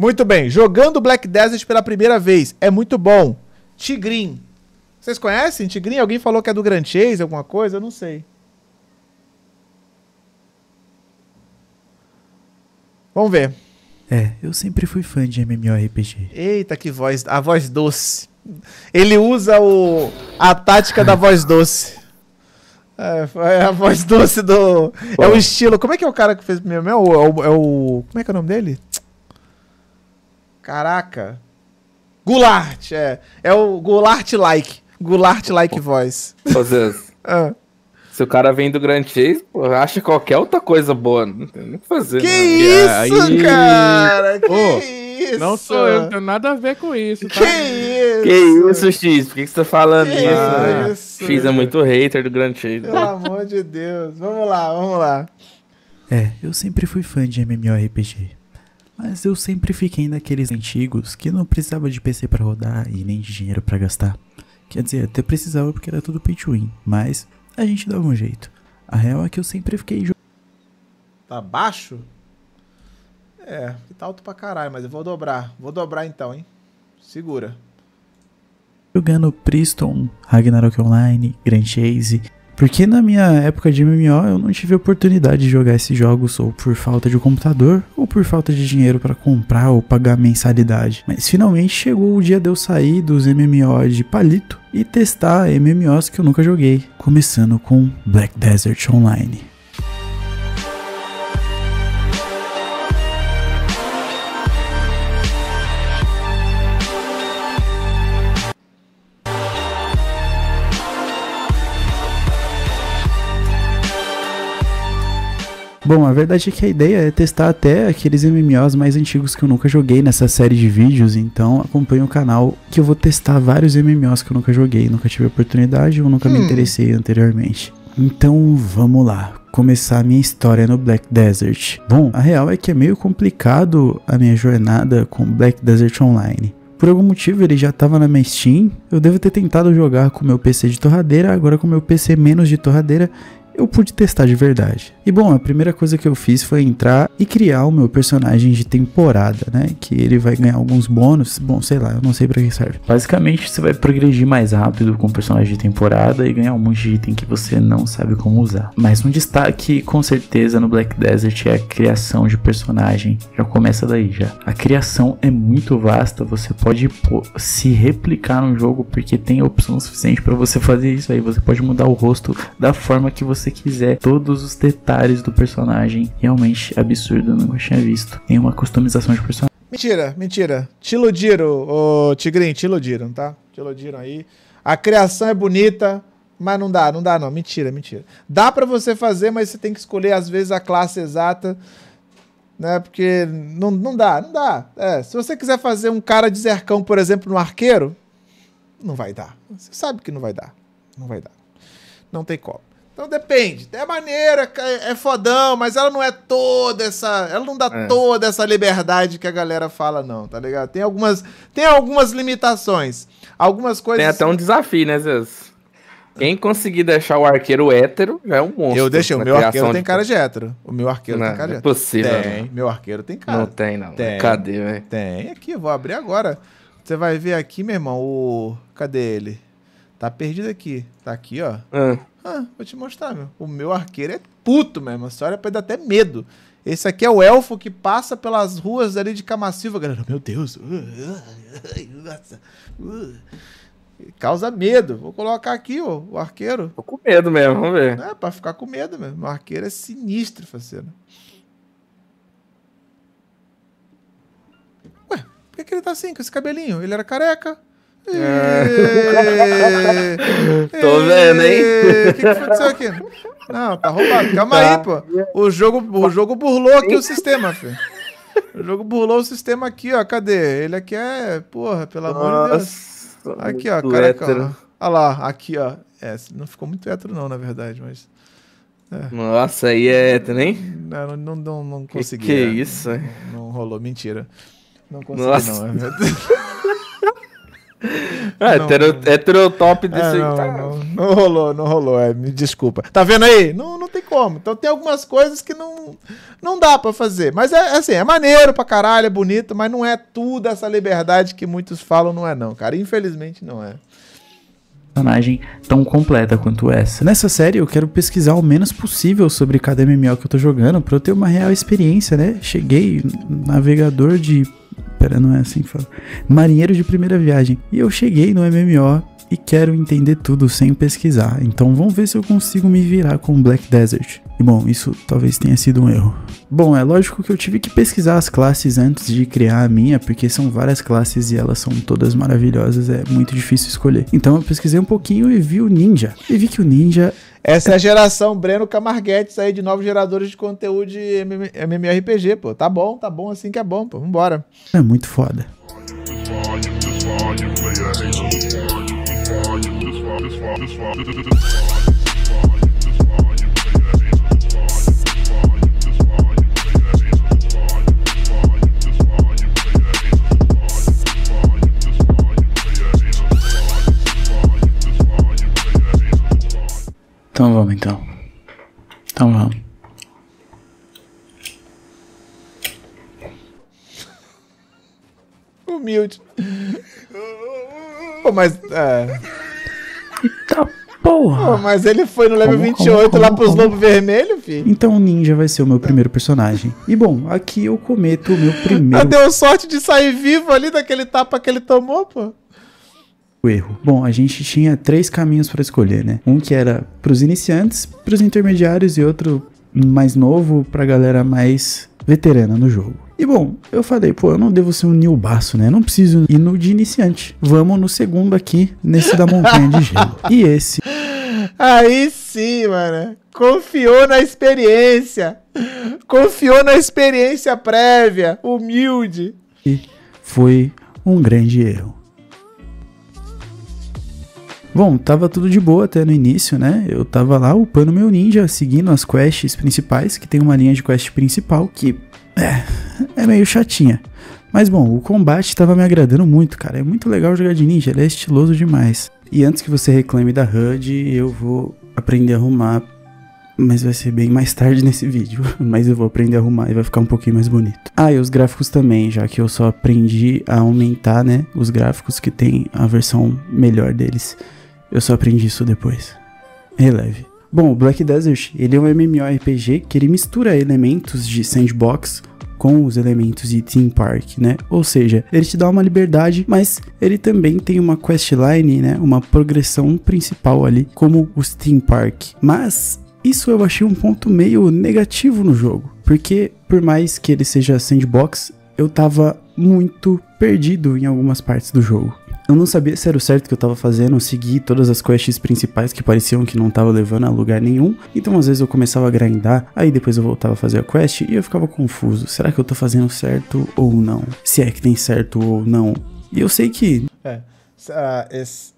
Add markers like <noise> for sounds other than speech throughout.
Muito bem. Jogando Black Desert pela primeira vez. É muito bom. Tigrin, Vocês conhecem Tigrin? Alguém falou que é do Grand Chase, alguma coisa? Eu não sei. Vamos ver. É, eu sempre fui fã de MMORPG. Eita, que voz. A voz doce. Ele usa o, a tática da voz doce. É, é a voz doce do. Pô. É o estilo. Como é que é o cara que fez o meu? É o, é o. Como é que é o nome dele? Caraca. Goulart, é. É o Goulart-like. Goulart-like voice. Ô, <laughs> ah. Se o cara vem do Grand Chase, pô, acha qualquer outra coisa boa. Não tem nem o que fazer. Que né? isso, aí... cara? Que oh, isso? Não sou eu, não tenho nada a ver com isso. Tá? Que isso? Que isso, X? Por que, que você tá falando que isso? Ah, isso? Né? X é muito hater do Grand Chase. Né? Pelo amor de Deus. Vamos lá, vamos lá. É, eu sempre fui fã de MMORPG mas eu sempre fiquei naqueles antigos que não precisava de PC para rodar e nem de dinheiro para gastar. Quer dizer, até precisava porque era tudo pay to win, mas a gente dava um jeito. A real é que eu sempre fiquei Tá baixo? É, tá alto pra caralho, mas eu vou dobrar. Vou dobrar então, hein? Segura. Jogando Priston, Ragnarok Online, Grand Chase porque na minha época de MMO eu não tive oportunidade de jogar esses jogos ou por falta de computador ou por falta de dinheiro para comprar ou pagar mensalidade. Mas finalmente chegou o dia de eu sair dos MMOs de palito e testar MMOs que eu nunca joguei, começando com Black Desert Online. Bom, a verdade é que a ideia é testar até aqueles MMOs mais antigos que eu nunca joguei nessa série de vídeos, então acompanhe o canal que eu vou testar vários MMOs que eu nunca joguei, nunca tive oportunidade ou nunca hum. me interessei anteriormente. Então vamos lá, começar a minha história no Black Desert. Bom, a real é que é meio complicado a minha jornada com Black Desert Online. Por algum motivo ele já estava na minha Steam. Eu devo ter tentado jogar com meu PC de torradeira, agora com meu PC menos de torradeira eu pude testar de verdade. E bom, a primeira coisa que eu fiz foi entrar e criar o meu personagem de temporada, né? Que ele vai ganhar alguns bônus. Bom, sei lá, eu não sei para que serve. Basicamente, você vai progredir mais rápido com o personagem de temporada e ganhar um monte de item que você não sabe como usar. Mas um destaque, com certeza, no Black Desert é a criação de personagem. Já começa daí já. A criação é muito vasta, você pode pô, se replicar no jogo porque tem opção suficiente para você fazer isso aí. Você pode mudar o rosto da forma que você você quiser, todos os detalhes do personagem. Realmente absurdo, eu nunca tinha visto nenhuma customização de personagem. Mentira, mentira. Te iludiram, ô Tigrinho, te iludiram, tá? Te iludiram aí. A criação é bonita, mas não dá, não dá não. Mentira, mentira. Dá para você fazer, mas você tem que escolher às vezes a classe exata né? Porque não, não dá, não dá. É, se você quiser fazer um cara de zercão, por exemplo, no arqueiro, não vai dar. Você sabe que não vai dar. Não vai dar. Não tem como. Então depende. É maneira, é, é, fodão, mas ela não é toda essa. Ela não dá é. toda essa liberdade que a galera fala, não, tá ligado? Tem algumas, tem algumas limitações. Algumas coisas. Tem até um desafio, né, Zeus? Quem conseguir deixar o arqueiro hétero já é um monstro. Eu deixei, o meu arqueiro de... tem cara de hétero. O meu arqueiro não, tem cara de hétero. É possível. Tem, não. meu arqueiro tem cara. Não tem, não. Tem. Cadê, velho? Tem, aqui, vou abrir agora. Você vai ver aqui, meu irmão, o. Cadê ele? Tá perdido aqui. Tá aqui, ó. Ah. ah, vou te mostrar, meu. O meu arqueiro é puto mesmo. A história pode dar até medo. Esse aqui é o elfo que passa pelas ruas ali de camassiva galera. Meu Deus. <laughs> Causa medo. Vou colocar aqui ó, o arqueiro. Tô com medo mesmo, vamos ver. É, pra ficar com medo mesmo. O arqueiro é sinistro, fazendo Ué, por que, que ele tá assim, com esse cabelinho? Ele era careca. É. <laughs> Tô vendo, hein? O é. que, que aconteceu aqui? Não, tá roubado. Calma tá. aí, pô. O jogo, o jogo burlou aqui o sistema, filho. O jogo burlou o sistema aqui, ó. Cadê? Ele aqui é. Porra, pelo amor de Deus. Aqui, ó, careca. Olha lá, aqui, ó. É, não ficou muito hétero, não, na verdade, mas. É. Nossa, aí é hétero, hein? Não, não, não, não consegui. Que, que é. isso? Não, não, rolou, mentira. Não consegui, Nossa. não. É <laughs> É, não, hetero, heterotop é, desse é, não, tá... não, não, rolou, não rolou. É, me desculpa. Tá vendo aí? Não, não tem como. Então tem algumas coisas que não, não dá para fazer. Mas é assim, é maneiro pra caralho, é bonito, mas não é tudo essa liberdade que muitos falam, não é não, cara. Infelizmente não é personagem tão completa quanto essa. Nessa série eu quero pesquisar o menos possível sobre cada MMO que eu tô jogando para eu ter uma real experiência, né? Cheguei navegador de pera, não é assim que fala. Marinheiro de primeira viagem. E eu cheguei no MMO e quero entender tudo sem pesquisar, então vamos ver se eu consigo me virar com Black Desert. E bom, isso talvez tenha sido um erro. Bom, é lógico que eu tive que pesquisar as classes antes de criar a minha, porque são várias classes e elas são todas maravilhosas, é muito difícil escolher. Então eu pesquisei um pouquinho e vi o Ninja. E vi que o Ninja essa é a geração Breno Camarguetes aí de novos geradores de conteúdo de MMORPG, pô. Tá bom, tá bom assim que é bom, pô. Vambora. É muito foda. Então vamos então. Então vamos. Humilde. Oh, mas. É. Eita porra! Pô, mas ele foi no level como, 28 como, como, lá pros lobos vermelhos, filho. Então o ninja vai ser o meu primeiro personagem. E bom, aqui eu cometo o meu primeiro. Ah, deu sorte de sair vivo ali daquele tapa que ele tomou, pô o erro? Bom, a gente tinha três caminhos para escolher, né? Um que era para os iniciantes, para os intermediários e outro mais novo para a galera mais veterana no jogo. E bom, eu falei, pô, eu não devo ser um nilbaço, né? Não preciso ir no de iniciante. Vamos no segundo aqui, nesse da montanha de gelo. E esse. Aí sim, mano. Confiou na experiência. Confiou na experiência prévia. Humilde. E foi um grande erro. Bom, tava tudo de boa até no início, né? Eu tava lá upando meu ninja, seguindo as quests principais, que tem uma linha de quest principal que é, é meio chatinha. Mas bom, o combate tava me agradando muito, cara. É muito legal jogar de ninja, ele é estiloso demais. E antes que você reclame da HUD, eu vou aprender a arrumar, mas vai ser bem mais tarde nesse vídeo. <laughs> mas eu vou aprender a arrumar e vai ficar um pouquinho mais bonito. Ah, e os gráficos também, já que eu só aprendi a aumentar, né, os gráficos que tem a versão melhor deles. Eu só aprendi isso depois. Releve. Bom, o Black Desert, ele é um MMORPG que ele mistura elementos de sandbox com os elementos de Theme Park, né? Ou seja, ele te dá uma liberdade, mas ele também tem uma questline, né? Uma progressão principal ali, como os Theme Park. Mas isso eu achei um ponto meio negativo no jogo, porque por mais que ele seja sandbox, eu tava muito perdido em algumas partes do jogo. Eu não sabia se era o certo que eu tava fazendo, eu segui todas as quests principais que pareciam que não tava levando a lugar nenhum, então às vezes eu começava a grindar, aí depois eu voltava a fazer a quest e eu ficava confuso, será que eu tô fazendo certo ou não? Se é que tem certo ou não. E eu sei que... É. Ah, esse,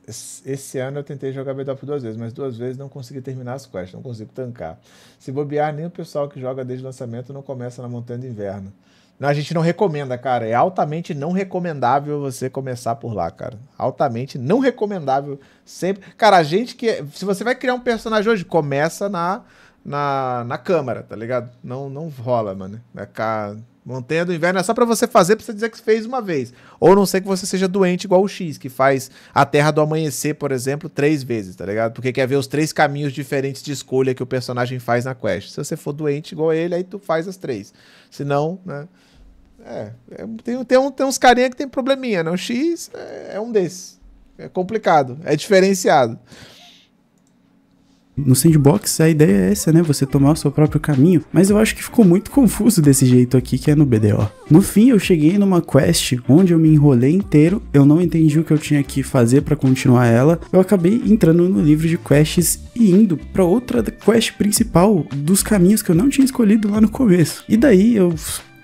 esse, ano eu tentei jogar Bedop duas vezes, mas duas vezes não consegui terminar as quests, não consigo tancar. Se bobear, nem o pessoal que joga desde o lançamento não começa na Montanha de Inverno. A gente não recomenda, cara. É altamente não recomendável você começar por lá, cara. Altamente não recomendável sempre. Cara, a gente que. É, se você vai criar um personagem hoje, começa na, na, na câmara, tá ligado? Não, não rola, mano. É cá. Montanha do Inverno é só para você fazer pra você dizer que fez uma vez. Ou não sei que você seja doente igual o X, que faz a Terra do Amanhecer, por exemplo, três vezes, tá ligado? Porque quer ver os três caminhos diferentes de escolha que o personagem faz na quest. Se você for doente igual ele, aí tu faz as três. Se não, né? É, é, tem, tem, um, tem uns carinha que tem probleminha, né? O X é, é um desses. É complicado, é diferenciado. No sandbox a ideia é essa, né? Você tomar o seu próprio caminho. Mas eu acho que ficou muito confuso desse jeito aqui que é no BDO. No fim, eu cheguei numa quest onde eu me enrolei inteiro, eu não entendi o que eu tinha que fazer para continuar ela. Eu acabei entrando no livro de quests e indo para outra quest principal dos caminhos que eu não tinha escolhido lá no começo. E daí eu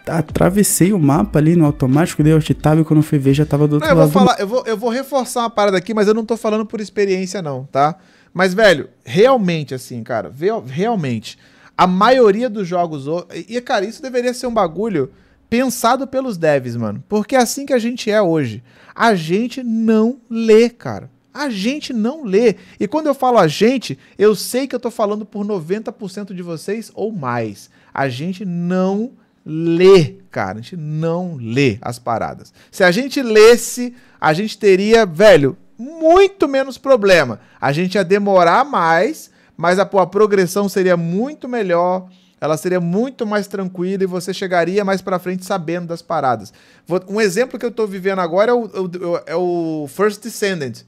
Tá, atravessei o mapa ali no automático, dei alt tab e quando fui ver já tava do outro não, lado. Eu vou, falar, eu, vou, eu vou reforçar uma parada aqui, mas eu não tô falando por experiência não, tá? Mas, velho, realmente assim, cara, realmente, a maioria dos jogos... E, cara, isso deveria ser um bagulho pensado pelos devs, mano. Porque é assim que a gente é hoje. A gente não lê, cara. A gente não lê. E quando eu falo a gente, eu sei que eu tô falando por 90% de vocês ou mais. A gente não lê lê, cara. A gente não lê as paradas. Se a gente lesse, a gente teria, velho, muito menos problema. A gente ia demorar mais, mas a, a progressão seria muito melhor ela seria muito mais tranquila e você chegaria mais para frente sabendo das paradas. Um exemplo que eu tô vivendo agora é, é, é o, é o First Descendant,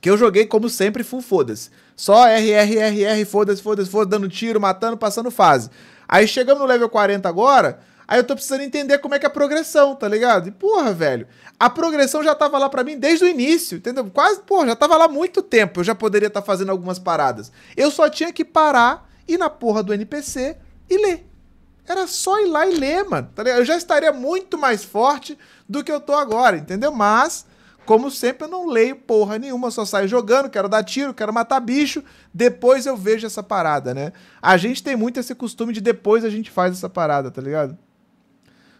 que eu joguei como sempre full foda-se. Só r foda-se, foda-se, foda-se, dando tiro, matando, passando fase. Aí chegamos no level 40 agora, aí eu tô precisando entender como é que é a progressão, tá ligado? E porra, velho, a progressão já tava lá para mim desde o início, entendeu? Quase, porra, já tava lá muito tempo, eu já poderia estar tá fazendo algumas paradas. Eu só tinha que parar, ir na porra do NPC e ler. Era só ir lá e ler, mano. Tá ligado? Eu já estaria muito mais forte do que eu tô agora, entendeu? Mas como sempre, eu não leio porra nenhuma, só saio jogando, quero dar tiro, quero matar bicho, depois eu vejo essa parada, né? A gente tem muito esse costume de depois a gente faz essa parada, tá ligado?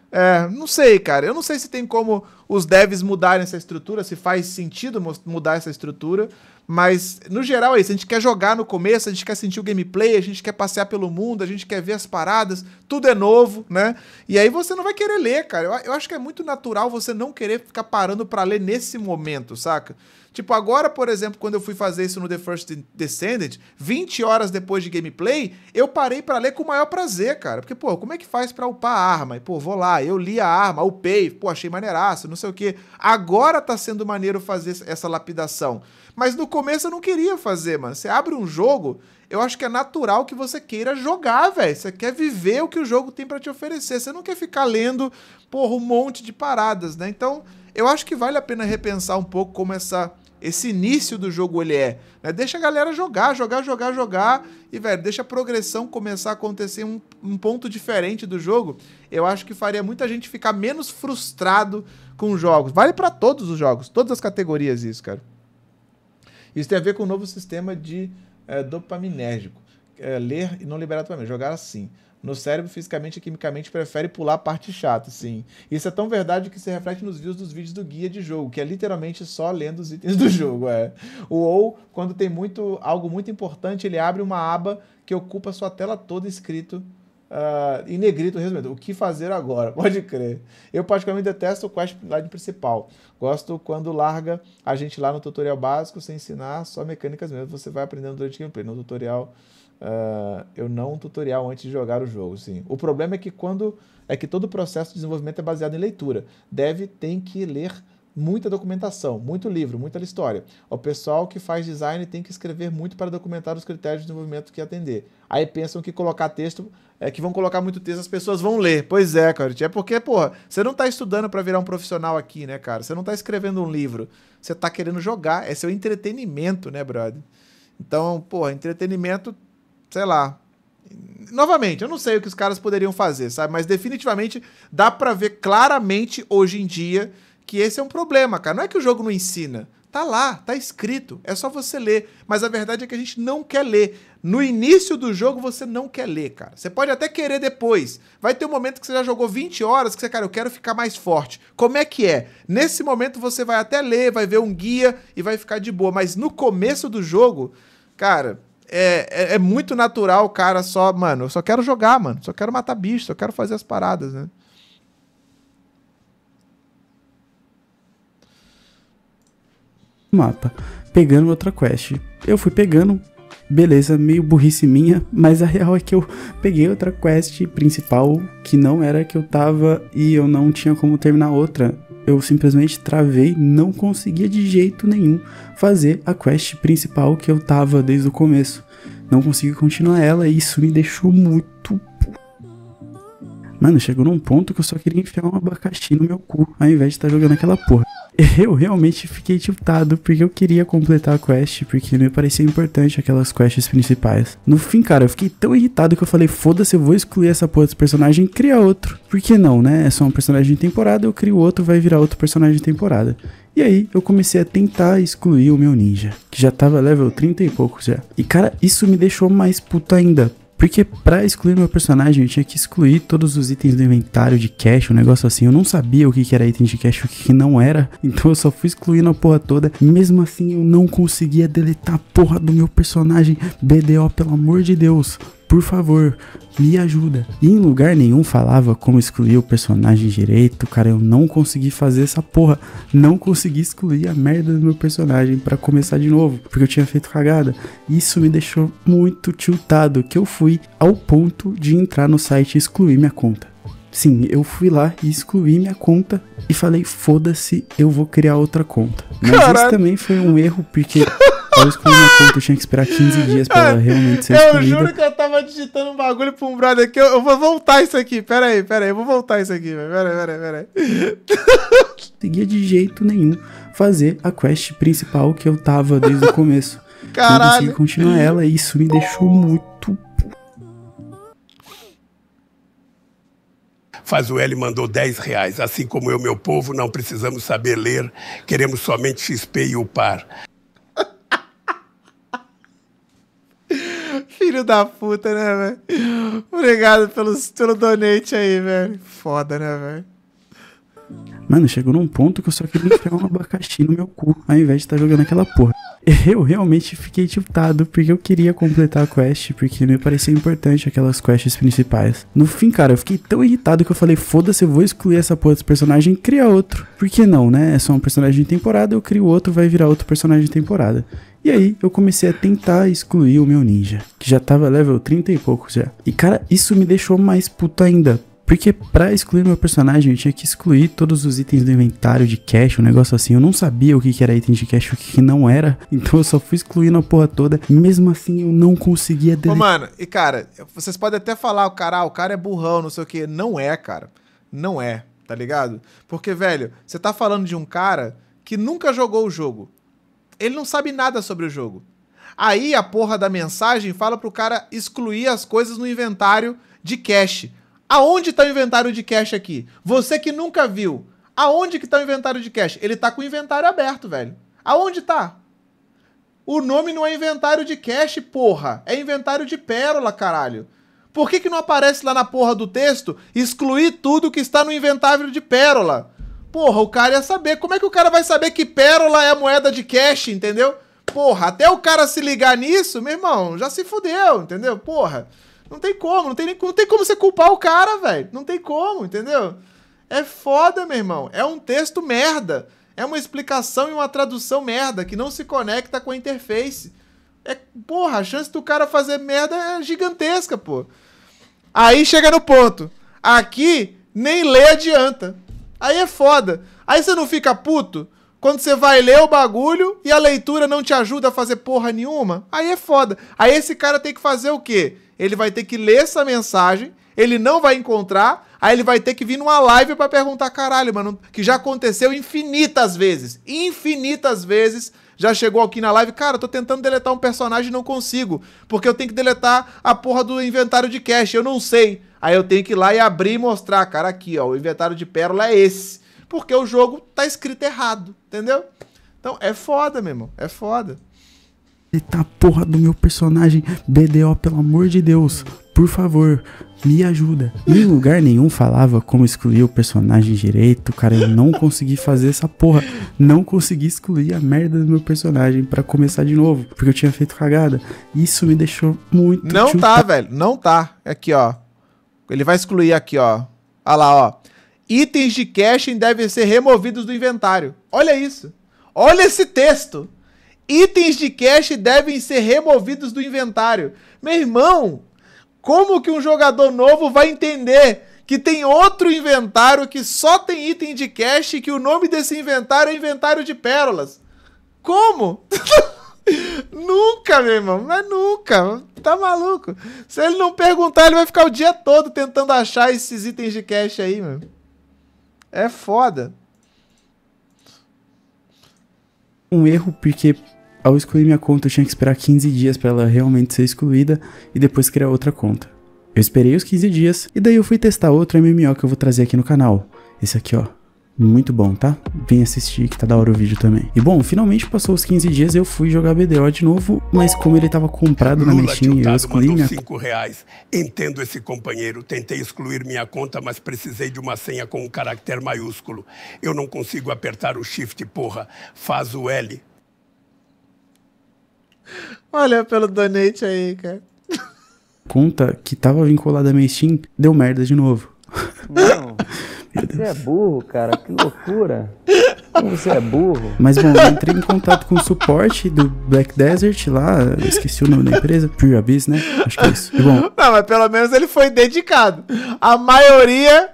É, não sei, cara. Eu não sei se tem como os devs mudarem essa estrutura, se faz sentido mudar essa estrutura. Mas, no geral, é isso. A gente quer jogar no começo, a gente quer sentir o gameplay, a gente quer passear pelo mundo, a gente quer ver as paradas, tudo é novo, né? E aí você não vai querer ler, cara. Eu, eu acho que é muito natural você não querer ficar parando para ler nesse momento, saca? Tipo, agora, por exemplo, quando eu fui fazer isso no The First Descendant, 20 horas depois de gameplay, eu parei para ler com o maior prazer, cara. Porque, pô, como é que faz para upar a arma? E, pô, vou lá, eu li a arma, upei, pô, achei maneiraço, não sei o quê. Agora tá sendo maneiro fazer essa lapidação. Mas no começo eu não queria fazer, mano. Você abre um jogo, eu acho que é natural que você queira jogar, velho. Você quer viver o que o jogo tem para te oferecer. Você não quer ficar lendo, porra, um monte de paradas, né? Então, eu acho que vale a pena repensar um pouco como essa esse início do jogo ele é, né? Deixa a galera jogar, jogar, jogar, jogar e velho, deixa a progressão começar a acontecer um, um ponto diferente do jogo. Eu acho que faria muita gente ficar menos frustrado com jogos. Vale para todos os jogos, todas as categorias isso, cara. Isso tem a ver com o novo sistema de é, dopaminérgico. É, ler e não liberar dopamina, jogar assim. No cérebro, fisicamente e quimicamente, prefere pular a parte chata, sim. Isso é tão verdade que se reflete nos views dos vídeos do guia de jogo, que é literalmente só lendo os itens do <laughs> jogo, é. O ou, quando tem muito algo muito importante, ele abre uma aba que ocupa a sua tela toda escrito uh, em negrito, resumindo, o que fazer agora, <laughs> pode crer. Eu particularmente detesto o quest line principal. Gosto quando larga a gente lá no tutorial básico, sem ensinar só mecânicas mesmo. Você vai aprendendo durante o gameplay. No tutorial ah, eu não um tutorial antes de jogar o jogo, sim. O problema é que quando é que todo o processo de desenvolvimento é baseado em leitura. Deve tem que ler muita documentação, muito livro, muita história. O pessoal que faz design tem que escrever muito para documentar os critérios de desenvolvimento que atender. Aí pensam que colocar texto é que vão colocar muito texto, as pessoas vão ler. Pois é, cara. É porque, porra, você não está estudando para virar um profissional aqui, né, cara? Você não está escrevendo um livro. Você está querendo jogar, é seu entretenimento, né, brother? Então, porra, entretenimento sei lá. Novamente, eu não sei o que os caras poderiam fazer, sabe? Mas definitivamente dá para ver claramente hoje em dia que esse é um problema, cara. Não é que o jogo não ensina. Tá lá, tá escrito, é só você ler. Mas a verdade é que a gente não quer ler. No início do jogo você não quer ler, cara. Você pode até querer depois. Vai ter um momento que você já jogou 20 horas que você, cara, eu quero ficar mais forte. Como é que é? Nesse momento você vai até ler, vai ver um guia e vai ficar de boa. Mas no começo do jogo, cara, é, é, é, muito natural o cara só, mano, eu só quero jogar, mano. Só quero matar bicho, só quero fazer as paradas, né? Mapa. Pegando outra quest. Eu fui pegando, beleza, meio burrice minha, mas a real é que eu peguei outra quest principal que não era que eu tava e eu não tinha como terminar outra eu simplesmente travei, não conseguia de jeito nenhum fazer a quest principal que eu tava desde o começo. Não consegui continuar ela e isso me deixou muito Mano, chegou num ponto que eu só queria enfiar um abacaxi no meu cu, ao invés de estar tá jogando aquela porra. <laughs> Eu realmente fiquei tiltado porque eu queria completar a quest, porque me parecia importante aquelas quests principais. No fim, cara, eu fiquei tão irritado que eu falei, foda-se, eu vou excluir essa porra desse personagem e criar outro. Por que não, né? É só um personagem de temporada, eu crio outro, vai virar outro personagem de temporada. E aí, eu comecei a tentar excluir o meu ninja, que já tava level 30 e pouco já. E cara, isso me deixou mais puto ainda, porque para excluir meu personagem, eu tinha que excluir todos os itens do inventário de cash, um negócio assim. Eu não sabia o que, era item de cash e o que, que, não era. <laughs> Então eu só fui excluindo a porra toda. Mesmo assim, eu não conseguia deletar a porra do meu personagem. BDO, pelo amor de Deus por favor, me ajuda. E em lugar nenhum falava como excluir o personagem direito, cara, eu não consegui fazer essa porra, não consegui excluir a merda do meu personagem para começar de novo, porque eu tinha feito cagada. Isso me deixou muito tiltado, que eu fui ao ponto de entrar no site e excluir minha conta. Sim, eu fui lá e excluí minha conta e falei, foda-se, eu vou criar outra conta. Mas Caralho. isso também foi um erro, porque <laughs> Eu isso como minha conta, eu tinha que esperar 15 <laughs> é, dias pra ela realmente ser excluída. Eu juro que eu tava digitando um bagulho pra um brother aqui. Eu, eu vou voltar isso aqui. Pera aí, pera aí. Eu vou voltar isso aqui, velho. Pera aí, pera aí, pera aí. Conseguia de jeito nenhum fazer a quest principal que eu tava desde o começo. <laughs> Caralho. consegui continuar ela e isso me deixou muito... Faz o L mandou 10 reais. Assim como eu, meu povo, não precisamos saber ler. Queremos somente XP e upar. filho da puta, né, velho? Obrigado pelos, pelo donate aí, velho. Foda, né, velho? Mano, chegou num ponto que eu só queria enfiar um abacaxi no meu cu, ao invés de estar tá jogando aquela porra. Eu realmente fiquei tiltado porque eu queria completar a quest, porque me parecia importante aquelas quests principais. No fim, cara, eu fiquei tão irritado que eu falei: foda-se, eu vou excluir essa porra desse personagem e criar outro. Por que não, né? É só um personagem de temporada, eu crio outro, vai virar outro personagem de temporada. E aí eu comecei a tentar excluir o meu ninja, que já tava level 30 e pouco já. E cara, isso me deixou mais puto ainda. Porque pra excluir meu personagem, eu tinha que excluir todos os itens do inventário, de cash, um negócio assim. Eu não sabia o que, era item de cash e o que, não era. <laughs> Então eu só fui excluindo a porra toda. Mesmo assim, eu não conseguia Ô, mano, e cara, vocês podem até falar, o cara, ah, o cara é burrão, não sei o que. Não é, cara. Não é, tá ligado? Porque, velho, você tá falando de um cara que nunca jogou o jogo. Ele não sabe nada sobre o jogo. Aí a porra da mensagem fala pro cara excluir as coisas no inventário de cache. Aonde tá o inventário de cache aqui? Você que nunca viu, aonde que tá o inventário de cache? Ele tá com o inventário aberto, velho. Aonde tá? O nome não é inventário de cache, porra. É inventário de pérola, caralho. Por que, que não aparece lá na porra do texto excluir tudo que está no inventário de pérola? Porra, o cara ia saber. Como é que o cara vai saber que pérola é moeda de cash, entendeu? Porra, até o cara se ligar nisso, meu irmão, já se fudeu, entendeu? Porra, não tem como, não tem, nem, não tem como você culpar o cara, velho. Não tem como, entendeu? É foda, meu irmão. É um texto merda. É uma explicação e uma tradução merda que não se conecta com a interface. É, porra, a chance do cara fazer merda é gigantesca, pô. Aí chega no ponto. Aqui nem ler adianta. Aí é foda. Aí você não fica puto quando você vai ler o bagulho e a leitura não te ajuda a fazer porra nenhuma. Aí é foda. Aí esse cara tem que fazer o quê? Ele vai ter que ler essa mensagem, ele não vai encontrar, aí ele vai ter que vir numa live para perguntar, caralho, mano, que já aconteceu infinitas vezes. Infinitas vezes já chegou aqui na live, cara, tô tentando deletar um personagem e não consigo, porque eu tenho que deletar a porra do inventário de cache, eu não sei. Aí eu tenho que ir lá e abrir e mostrar, cara, aqui, ó, o inventário de pérola é esse. Porque o jogo tá escrito errado, entendeu? Então é foda, meu irmão, é foda. Eita porra do meu personagem, BDO, pelo amor de Deus, por favor, me ajuda. Em lugar nenhum falava como excluir o personagem direito, cara, eu não consegui fazer essa porra. Não consegui excluir a merda do meu personagem para começar de novo, porque eu tinha feito cagada. Isso me deixou muito... Não chuta. tá, velho, não tá. Aqui, ó, ele vai excluir aqui, ó. Olha lá, ó. Itens de caching devem ser removidos do inventário. Olha isso. Olha esse texto. Itens de cache devem ser removidos do inventário. Meu irmão, como que um jogador novo vai entender que tem outro inventário que só tem item de cache e que o nome desse inventário é inventário de pérolas? Como? <laughs> nunca, meu irmão, mas é nunca. Tá maluco? Se ele não perguntar, ele vai ficar o dia todo tentando achar esses itens de cash aí, mano. É foda. Um erro, porque ao excluir minha conta, eu tinha que esperar 15 dias para ela realmente ser excluída e depois criar outra conta. Eu esperei os 15 dias e daí eu fui testar outro MMO que eu vou trazer aqui no canal. Esse aqui, ó. Muito bom, tá? Vem assistir que tá da hora o vídeo também. E bom, finalmente passou os 15 dias eu fui jogar BDO de novo, mas como ele tava comprado Lula na minha Steam, eu excluí minha... 5 reais. Entendo esse companheiro. Tentei excluir minha conta, mas precisei de uma senha com um caractere maiúsculo. Eu não consigo apertar o shift, porra. Faz o L. Olha pelo donate aí, cara. Conta que tava vinculada à minha Steam, deu merda de novo. Não. <laughs> Você é burro, cara, que loucura. Como você é burro. Mas bom, eu entrei em contato com o suporte do Black Desert lá, esqueci o nome da empresa, Pure Abyss, né? Acho que é isso. E, bom, Não, mas pelo menos ele foi dedicado. A maioria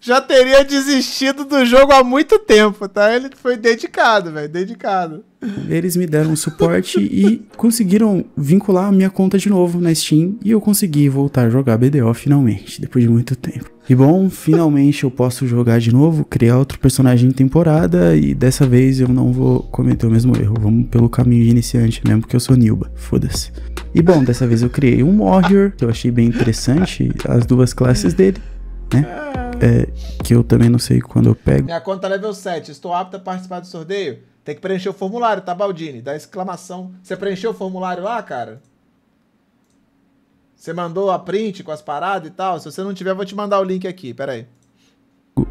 já teria desistido do jogo há muito tempo, tá? Ele foi dedicado, velho, dedicado. Eles me deram suporte e conseguiram vincular a minha conta de novo na Steam e eu consegui voltar a jogar BDO finalmente, depois de muito tempo. E bom, finalmente eu posso jogar de novo, criar outro personagem em temporada e dessa vez eu não vou cometer o mesmo erro. Vamos pelo caminho de iniciante mesmo, porque eu sou Nilba, foda-se. E bom, dessa vez eu criei um Warrior, que eu achei bem interessante, as duas classes dele, né? é, que eu também não sei quando eu pego. Minha conta é level 7, estou apto a participar do sorteio? Tem que preencher o formulário, tá, Baldini? Da exclamação. Você preencheu o formulário lá, cara? Você mandou a print com as paradas e tal? Se você não tiver, vou te mandar o link aqui, peraí. aí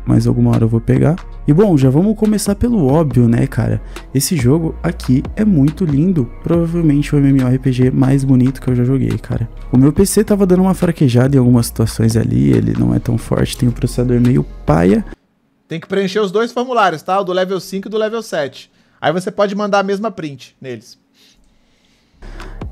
mas alguma hora eu vou pegar. E bom, já vamos começar pelo óbvio, né, cara? Esse jogo aqui é muito lindo, provavelmente o MMORPG mais bonito que eu já joguei, cara. O meu PC tava dando uma fraquejada em algumas situações ali, ele não é tão forte, tem um processador meio paia. Tem que preencher os dois formulários, tá? O do level 5 e do level 7. Aí você pode mandar a mesma print neles.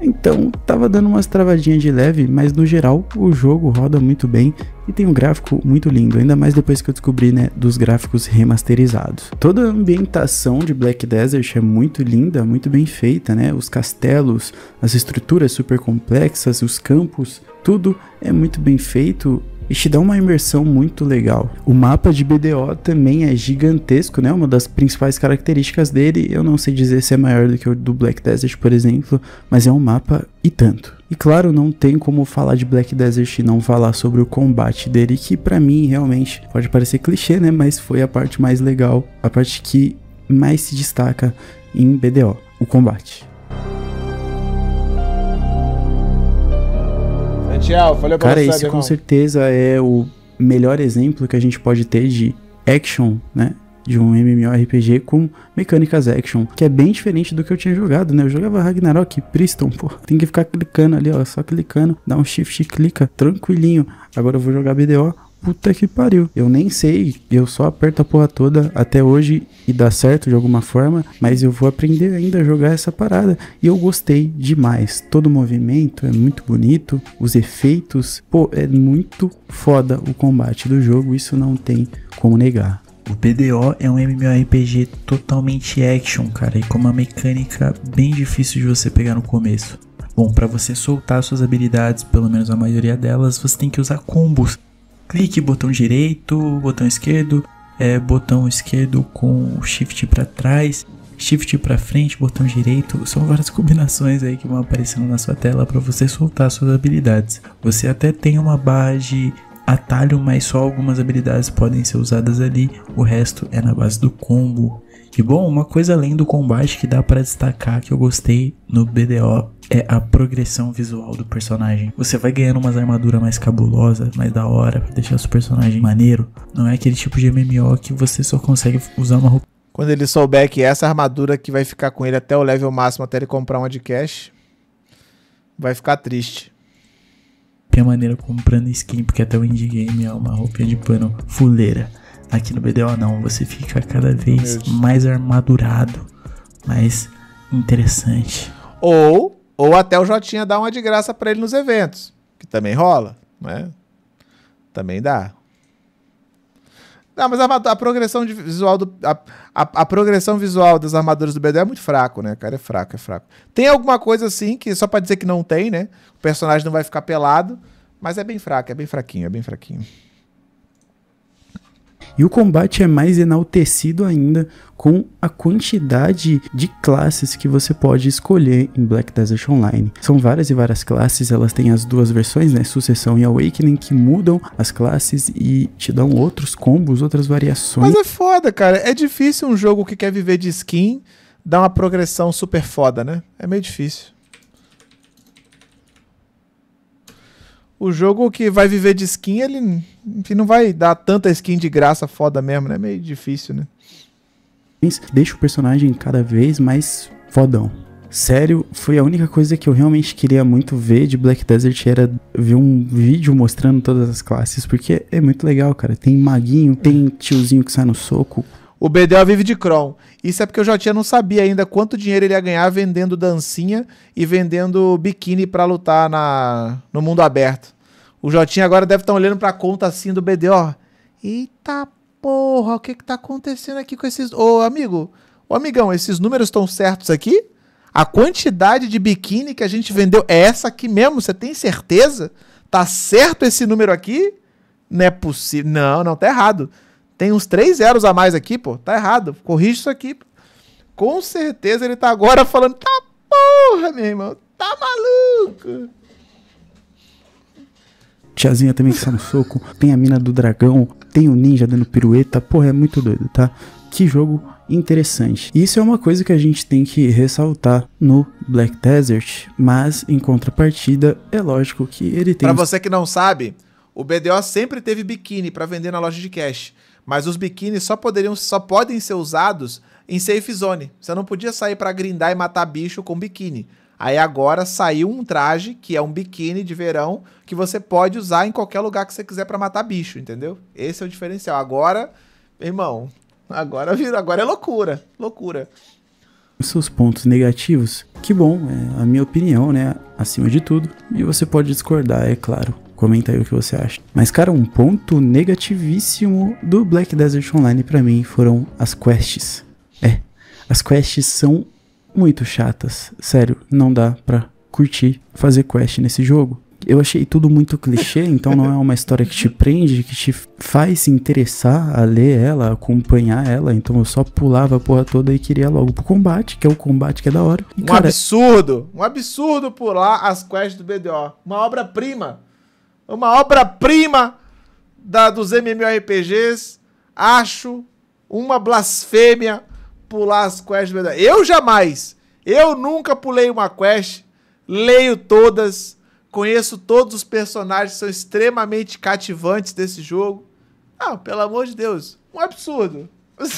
Então, tava dando umas travadinhas de leve, mas no geral o jogo roda muito bem e tem um gráfico muito lindo, ainda mais depois que eu descobri, né, dos gráficos remasterizados. Toda a ambientação de Black Desert é muito linda, muito bem feita, né? Os castelos, as estruturas super complexas, os campos, tudo é muito bem feito e te dá uma imersão muito legal. O mapa de BDO também é gigantesco, né? Uma das principais características dele, eu não sei dizer se é maior do que o do Black Desert, por exemplo, mas é um mapa e tanto. E claro, não tem como falar de Black Desert e não falar sobre o combate dele, que para mim realmente pode parecer clichê, né? Mas foi a parte mais legal, a parte que mais se destaca em BDO, o combate. Antiel, falei pra Cara, você, isso irmão. com certeza é o melhor exemplo que a gente pode ter de action, né? De um MMORPG com mecânicas action, que é bem diferente do que eu tinha jogado, né? Eu jogava Ragnarok, Priston, pô. Tem que ficar clicando ali, ó. Só clicando, dá um shift e clica, tranquilinho. Agora eu vou jogar BDO puta que pariu. Eu nem sei, eu só aperto a porra toda até hoje e dá certo de alguma forma, mas eu vou aprender ainda a jogar essa parada. E eu gostei demais. Todo o movimento é muito bonito, os efeitos, pô, é muito foda o combate do jogo, isso não tem como negar. O BDO é um MMORPG totalmente action, cara, e com uma mecânica bem difícil de você pegar no começo. Bom, para você soltar suas habilidades, pelo menos a maioria delas, você tem que usar combos, clique, botão direito, botão esquerdo, é, botão esquerdo com shift para trás, shift para frente, botão direito, são várias <laughs> combinações aí que vão aparecendo na sua tela para você soltar suas habilidades. Você até tem uma barra de atalho, mas só algumas habilidades podem ser usadas ali, o resto é na base do combo e bom, uma coisa além do combate que dá para destacar que eu gostei no BDO é a progressão visual do personagem. Você vai ganhando umas armaduras mais cabulosas, mais da hora, pra deixar seu personagem maneiro. Não é aquele tipo de MMO que você só consegue usar uma roupa. Quando ele souber que essa armadura que vai ficar com ele até o level máximo, até ele comprar uma de cash, vai ficar triste roupinha maneira comprando skin, porque até o indie game é uma roupinha de pano fuleira. Aqui no BDO não, você fica cada vez mais armadurado, mais interessante. Ou, ou até o Jotinha dá uma de graça para ele nos eventos, que também rola, né? Também dá. Não, mas a, a progressão visual do, a, a, a, progressão visual das armaduras do BD é muito fraco, né, cara? É fraco, é fraco. Tem alguma coisa assim que só para dizer que não tem, né? O personagem não vai ficar pelado, mas é bem fraco, é bem fraquinho, é bem fraquinho. E o combate é mais enaltecido ainda com a quantidade de classes que você pode escolher em Black Desert Online. São várias e várias classes, elas têm as duas versões, né, Sucessão e Awakening, que mudam as classes e te dão outros combos, outras variações. Mas é foda, cara. É difícil um jogo que quer viver de skin dar uma progressão super foda, né? É meio difícil. o jogo que vai viver de skin, ele enfim, não vai dar tanta skin de graça foda mesmo, né? Meio difícil, né? Deixa o personagem cada vez mais fodão. Sério, foi a única coisa que eu realmente queria muito ver de Black Desert era ver um vídeo mostrando todas as classes, porque é muito legal, cara. Tem maguinho, tem tiozinho que sai no soco. O BDL é vive de Kron. Isso é porque o tinha não sabia ainda quanto dinheiro ele ia ganhar vendendo dancinha e vendendo biquíni para lutar na, no mundo aberto. O Jotinha agora deve estar olhando para a conta assim do BD, ó. Eita porra, o que que tá acontecendo aqui com esses... Ô, amigo, ô amigão, esses números estão certos aqui? A quantidade de biquíni que a gente vendeu é essa aqui mesmo? Você tem certeza? Tá certo esse número aqui? Não é possível. Não, não, tá errado. Tem uns três zeros a mais aqui, pô. Tá errado. Corrija isso aqui. Com certeza ele tá agora falando, tá porra, meu irmão. Tá maluco tiazinha também que sai no soco, tem a mina do dragão, tem o ninja dando pirueta, porra, é muito doido, tá? Que jogo interessante. Isso é uma coisa que a gente tem que ressaltar no Black Desert, mas em contrapartida, é lógico que ele tem. Para você que não sabe, o BDO sempre teve biquíni para vender na loja de cash, mas os biquínis só poderiam só podem ser usados em safe zone. Você não podia sair para grindar e matar bicho com biquíni. Aí agora saiu um traje que é um biquíni de verão que você pode usar em qualquer lugar que você quiser para matar bicho, entendeu? Esse é o diferencial. Agora, irmão, agora vira, agora é loucura, loucura. Os seus pontos negativos, que bom, é a minha opinião, né? Acima de tudo. E você pode discordar, é claro. Comenta aí o que você acha. Mas, cara, um ponto negativíssimo do Black Desert Online para mim foram as quests. É, as quests são muito chatas. Sério, não dá pra curtir fazer quest nesse jogo. Eu achei tudo muito clichê, <laughs> então não é uma história que te prende, que te faz se interessar a ler ela, acompanhar ela. Então eu só pulava a porra toda e queria logo pro combate, que é o combate que é da hora. E, um cara... absurdo! Um absurdo pular as quests do BDO. Uma obra-prima! Uma obra-prima da dos MMORPGs. Acho uma blasfêmia pular as quests do Eu jamais! Eu nunca pulei uma quest, leio todas, conheço todos os personagens, são extremamente cativantes desse jogo. Ah, pelo amor de Deus, um absurdo. <laughs>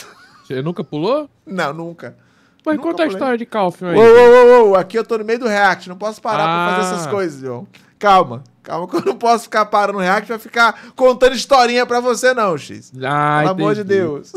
Você nunca pulou? Não, nunca. Mas nunca conta pulei. a história de Calfion aí. Uou, uou, uou, aqui eu tô no meio do react, não posso parar ah. pra fazer essas ah. coisas, João. Calma, calma que eu não posso ficar parando no react pra ficar contando historinha pra você não, X. Ah, pelo entendi. amor de Deus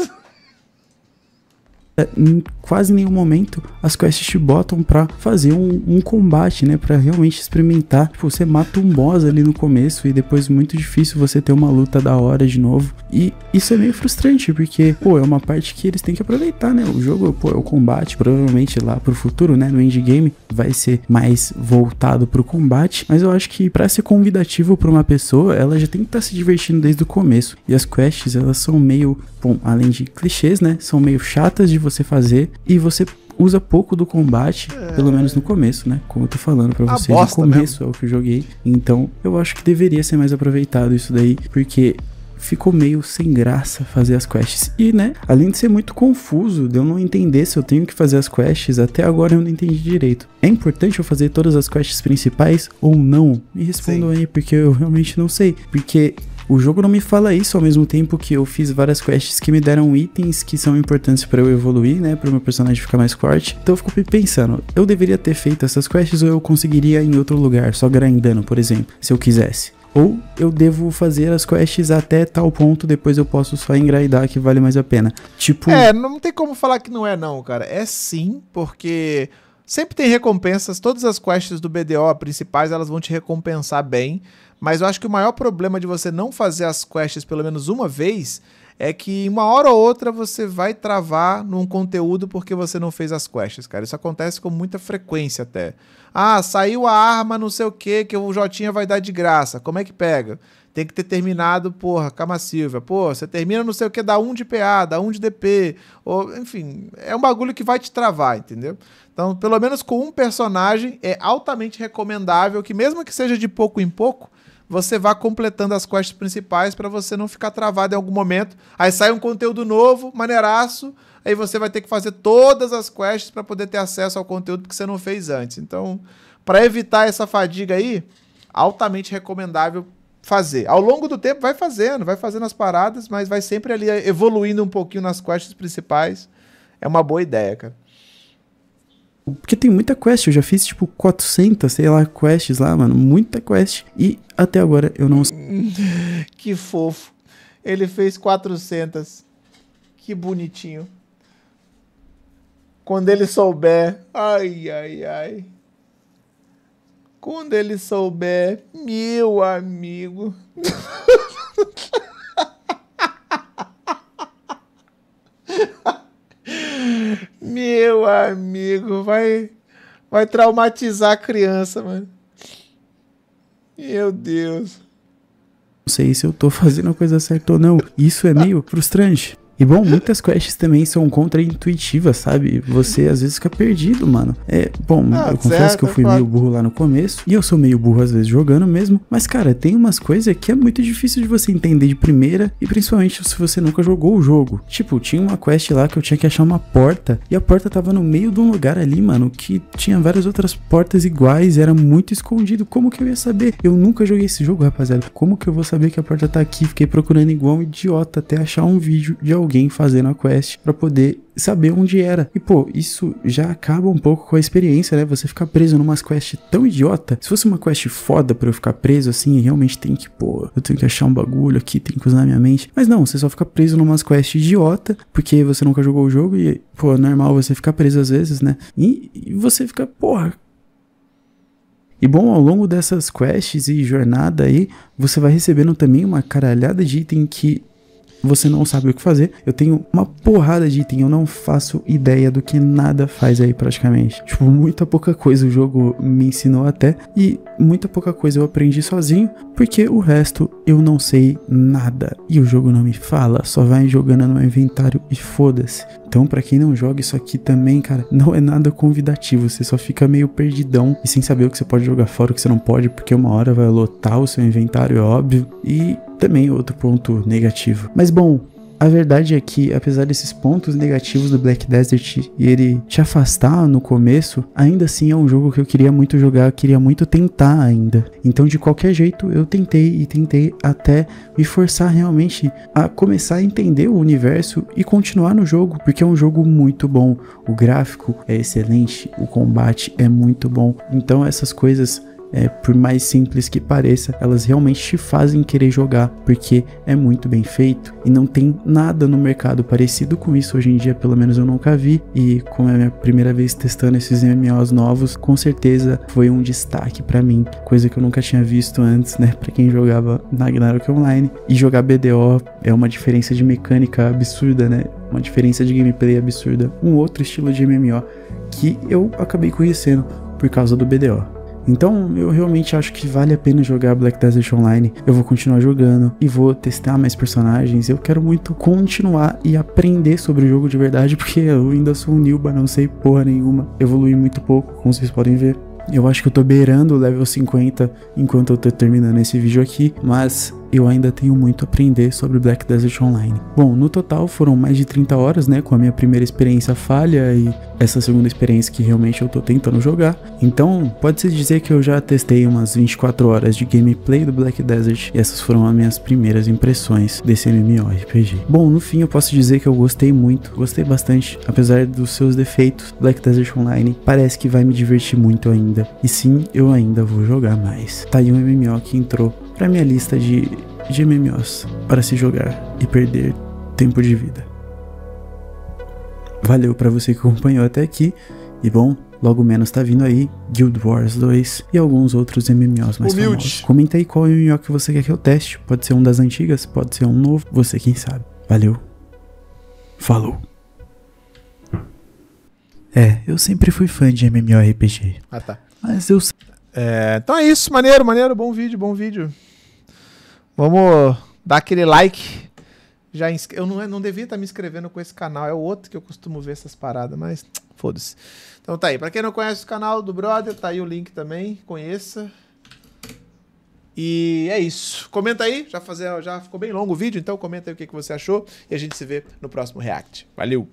em é, quase nenhum momento as quests te botam pra fazer um, um combate, né? Pra realmente experimentar. Tipo, você mata um boss ali no começo e depois muito difícil você ter uma luta da hora de novo. E isso é meio frustrante, porque, pô, é uma parte que eles têm que aproveitar, né? O jogo, pô, é o combate. Provavelmente lá pro futuro, né? No endgame vai ser mais voltado pro combate. Mas eu acho que pra ser convidativo pra uma pessoa, ela já tem que estar tá se divertindo desde o começo. E as quests, elas são meio, bom, além de clichês, né? São meio chatas de você você fazer e você usa pouco do combate, é... pelo menos no começo, né? Como eu tô falando para vocês, no começo mesmo. é o que eu joguei. Então, eu acho que deveria ser mais aproveitado isso daí, porque ficou meio sem graça fazer as quests. E, né, além de ser muito confuso, de eu não entender se eu tenho que fazer as quests, até agora eu não entendi direito. É importante eu fazer todas as quests principais ou não? Me respondam Sim. aí, porque eu realmente não sei. Porque o jogo não me fala isso ao mesmo tempo que eu fiz várias quests que me deram itens que são importantes para eu evoluir, né, para o meu personagem ficar mais forte. Então eu fico pensando, eu deveria ter feito essas quests ou eu conseguiria em outro lugar, só grindando, por exemplo, se eu quisesse ou eu devo fazer as quests até tal ponto, depois eu posso só engraidar que vale mais a pena. Tipo. É, não tem como falar que não é, não, cara. É sim, porque sempre tem recompensas. Todas as quests do BDO principais elas vão te recompensar bem. Mas eu acho que o maior problema de você não fazer as quests pelo menos uma vez é que uma hora ou outra você vai travar num conteúdo porque você não fez as quests, cara. Isso acontece com muita frequência até. Ah, saiu a arma, não sei o que, que o Jotinha vai dar de graça. Como é que pega? Tem que ter terminado, porra, Cama Silva. Pô, você termina não sei o que, dá um de PA, dá um de DP. Ou, enfim, é um bagulho que vai te travar, entendeu? Então, pelo menos com um personagem, é altamente recomendável que, mesmo que seja de pouco em pouco, você vá completando as quests principais para você não ficar travado em algum momento. Aí sai um conteúdo novo, maneiraço, aí você vai ter que fazer todas as quests para poder ter acesso ao conteúdo que você não fez antes. Então, para evitar essa fadiga aí, altamente recomendável fazer. Ao longo do tempo vai fazendo, vai fazendo as paradas, mas vai sempre ali evoluindo um pouquinho nas quests principais. É uma boa ideia, cara. Porque tem muita quest, eu já fiz tipo 400, sei lá, quests lá, mano, muita quest. E até agora eu não. <laughs> que fofo. Ele fez 400. Que bonitinho. Quando ele souber. Ai, ai, ai. Quando ele souber, meu amigo. <laughs> meu amigo amigo, vai, vai traumatizar a criança, mano. Meu Deus. Não sei se eu tô fazendo a coisa certa ou não. Isso é meio frustrante. E bom, muitas quests também são contraintuitivas, sabe? Você às vezes fica perdido, mano. É, bom, ah, eu confesso certo, que eu fui claro. meio burro lá no começo, e eu sou meio burro às vezes jogando mesmo, mas cara, tem umas coisas que é muito difícil de você entender de primeira, e principalmente se você nunca jogou o jogo. Tipo, tinha uma quest lá que eu tinha que achar uma porta, e a porta tava no meio de um lugar ali, mano, que tinha várias outras portas iguais, era muito escondido. Como que eu ia saber? Eu nunca joguei esse jogo, rapaziada. Como que eu vou saber que a porta tá aqui? Fiquei procurando igual um idiota até achar um vídeo de alguém alguém fazendo a quest para poder saber onde era. E pô, isso já acaba um pouco com a experiência, né? Você ficar preso numa quest tão idiota. Se fosse uma quest foda para eu ficar preso assim, realmente tem que, pô, eu tenho que achar um bagulho aqui, tem que usar minha mente. Mas não, você só fica preso numa quest idiota, porque você nunca jogou o jogo e, pô, é normal você ficar preso às vezes, né? E, e você fica, porra, e bom, ao longo dessas quests e jornada aí, você vai recebendo também uma caralhada de item que você não sabe o que fazer. Eu tenho uma porrada de item, eu não faço ideia do que nada faz aí praticamente. Tipo, muita pouca coisa o jogo me ensinou até e muita pouca coisa eu aprendi sozinho, porque o resto eu não sei nada e o jogo não me fala, só vai jogando no meu inventário e foda-se. Então, para quem não joga isso aqui também, cara, não é nada convidativo. Você só fica meio perdidão e sem saber o que você pode jogar fora, o que você não pode, porque uma hora vai lotar o seu inventário, é óbvio. E também outro ponto negativo. Mas bom, a verdade é que, apesar desses pontos negativos do Black Desert e ele te afastar no começo, ainda assim é um jogo que eu queria muito jogar, eu queria muito tentar ainda. Então, de qualquer jeito, eu tentei e tentei até me forçar realmente a começar a entender o universo e continuar no jogo, porque é um jogo muito bom. O gráfico é excelente, o combate é muito bom. Então, essas coisas é, por mais simples que pareça, elas realmente te fazem querer jogar, porque é muito bem feito e não tem nada no mercado parecido com isso hoje em dia, pelo menos eu nunca vi. E como é a minha primeira vez testando esses MMOs novos, com certeza foi um destaque para mim, coisa que eu nunca tinha visto antes, né, para quem jogava Ragnarok Online. E jogar BDO é uma diferença de mecânica absurda, né? Uma diferença de gameplay absurda. Um outro estilo de MMO que eu acabei conhecendo por causa do BDO. Então eu realmente acho que vale a pena jogar Black Desert Online. Eu vou continuar jogando e vou testar mais personagens. Eu quero muito continuar e aprender sobre o jogo de verdade, porque eu ainda sou um Nilba, não sei porra nenhuma. Evolui muito pouco, como vocês podem ver. Eu acho que eu tô beirando o level 50 enquanto eu tô terminando esse vídeo aqui, mas eu ainda tenho muito a aprender sobre Black Desert Online. Bom, no total foram mais de 30 horas, né, com a minha primeira experiência falha e essa segunda experiência que realmente eu tô tentando jogar. Então, pode-se dizer que eu já testei umas 24 horas de gameplay do Black Desert e essas foram as minhas primeiras impressões desse MMORPG. Bom, no fim eu posso dizer que eu gostei muito, gostei bastante, apesar dos seus defeitos. Black Desert Online parece que vai me divertir muito ainda. E sim, eu ainda vou jogar mais. Tá aí um MMO que entrou para minha lista de, de MMOs para se jogar e perder tempo de vida. Valeu para você que acompanhou até aqui e bom, logo menos tá vindo aí Guild Wars 2 e alguns outros MMOs mais Humilde. famosos. Comenta aí qual MMO que você quer que eu teste, pode ser um das antigas, pode ser um novo, você quem sabe. Valeu. Falou. É, eu sempre fui fã de MMORPG. Ah, tá. Mas eu. É, então é isso, maneiro, maneiro, bom vídeo, bom vídeo. Vamos dar aquele like. Já Eu não, é, não devia estar me inscrevendo com esse canal, é o outro que eu costumo ver essas paradas, mas <tsk> foda-se. Então tá aí. Pra quem não conhece o canal do Brother, tá aí o link também. Conheça. E é isso. Comenta aí. Já, fazer, já ficou bem longo o vídeo, então comenta aí o que, que você achou. E a gente se vê no próximo React. Valeu!